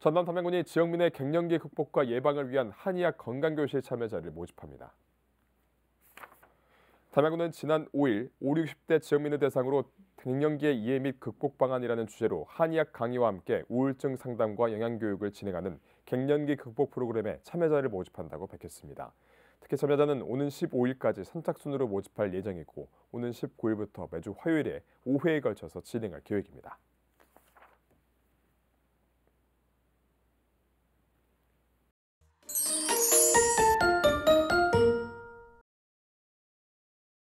전남 담양군이 지역민의 갱년기 극복과 예방을 위한 한의학 건강교실 참여자를 모집합니다. 담양군은 지난 5일 5, 60대 지역민을 대상으로 갱년기의 이해 및 극복 방안이라는 주제로 한의학 강의와 함께 우울증 상담과 영양교육을 진행하는 갱년기 극복 프로그램에 참여자를 모집한다고 밝혔습니다. 특히 참여자는 오는 15일까지 선착순으로 모집할 예정이고 오는 19일부터 매주 화요일에 5회에 걸쳐서 진행할 계획입니다.